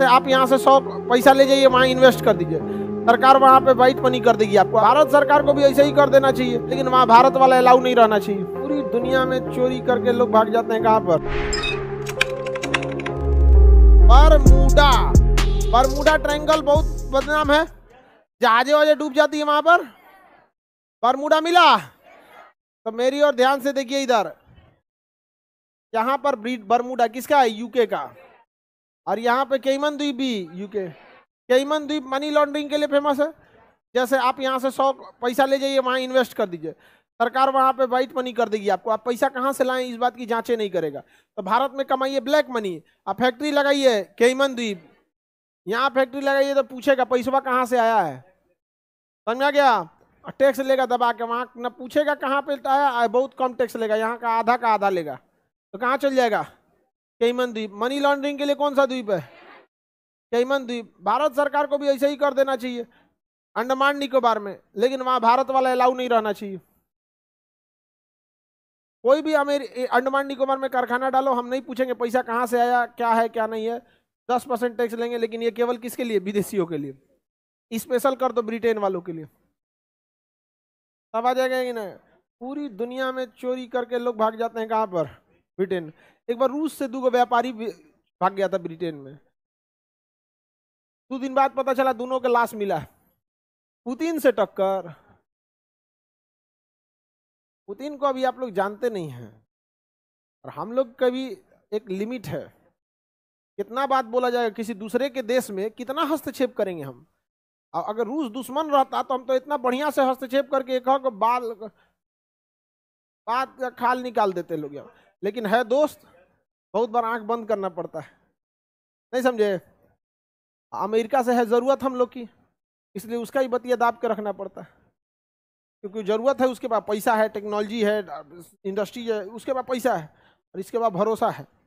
सकते हैं आप यहाँ से सौ पैसा ले जाइए वहाँ इन्वेस्ट कर दीजिए सरकार वहाँ पे वाइट मनी कर देगी आपको भारत सरकार को भी ऐसे ही कर देना चाहिए लेकिन वहाँ भारत वाला अलाउ नहीं रहना चाहिए पूरी दुनिया में चोरी करके लोग भाग जाते हैं कहाँ पर बरमूडा बरमूडा ट्रायंगल बहुत बदनाम है जहाजे वाजे डूब जाती है वहां पर बरमूडा मिला तो मेरी और ध्यान से देखिए इधर यहाँ पर ब्रीड बरमूडा किसका है यूके का और यहाँ पे केमन द्वीप भी यूके केमन द्वीप मनी लॉन्ड्रिंग के लिए फेमस है जैसे आप यहाँ से सौ पैसा ले जाइए वहाँ इन्वेस्ट कर दीजिए सरकार वहाँ पे वाइट मनी कर देगी आपको आप पैसा कहाँ से लाएं इस बात की जांचे नहीं करेगा तो भारत में कमाइए ब्लैक मनी आप फैक्ट्री लगाइए केमन द्वीप यहाँ फैक्ट्री लगाइए तो पूछेगा पैसा कहाँ से आया है समझा गया टैक्स लेगा दबा के वहाँ न पूछेगा कहाँ पर आया बहुत कम टैक्स लेगा यहाँ का आधा का आधा लेगा तो कहाँ चल जाएगा कैमन द्वीप मनी लॉन्ड्रिंग के लिए कौन सा द्वीप है कैमन द्वीप भारत सरकार को भी ऐसे ही कर देना चाहिए अंडमान निकोबार में लेकिन वहाँ भारत वाला अलाउ नहीं रहना चाहिए कोई भी अमेर अंडमान निकोबार में कारखाना डालो हम नहीं पूछेंगे पैसा कहाँ से आया क्या है क्या नहीं है दस परसेंट टैक्स लेंगे लेकिन ये केवल किसके लिए विदेशियों के लिए स्पेशल कर दो ब्रिटेन वालों के लिए तब आ जाएगा कि ना पूरी दुनिया में चोरी करके लोग भाग जाते हैं कहाँ पर ब्रिटेन एक बार रूस से दूगो व्यापारी भाग गया था ब्रिटेन में दो दिन बाद पता चला दोनों का लाश मिला पुतिन से टक्कर पुतिन को अभी आप लोग जानते नहीं हैं और हम लोग का भी एक लिमिट है कितना बात बोला जाएगा किसी दूसरे के देश में कितना हस्तक्षेप करेंगे हम और अगर रूस दुश्मन रहता तो हम तो इतना बढ़िया से हस्तक्षेप करके एक बाल बात का खाल निकाल देते लोग लेकिन है दोस्त बहुत बार आंख बंद करना पड़ता है नहीं समझे अमेरिका से है ज़रूरत हम लोग की इसलिए उसका ही बतिया दाब के रखना पड़ता है क्योंकि ज़रूरत है उसके पास पैसा है टेक्नोलॉजी है इंडस्ट्री है उसके पास पैसा है और इसके बाद भरोसा है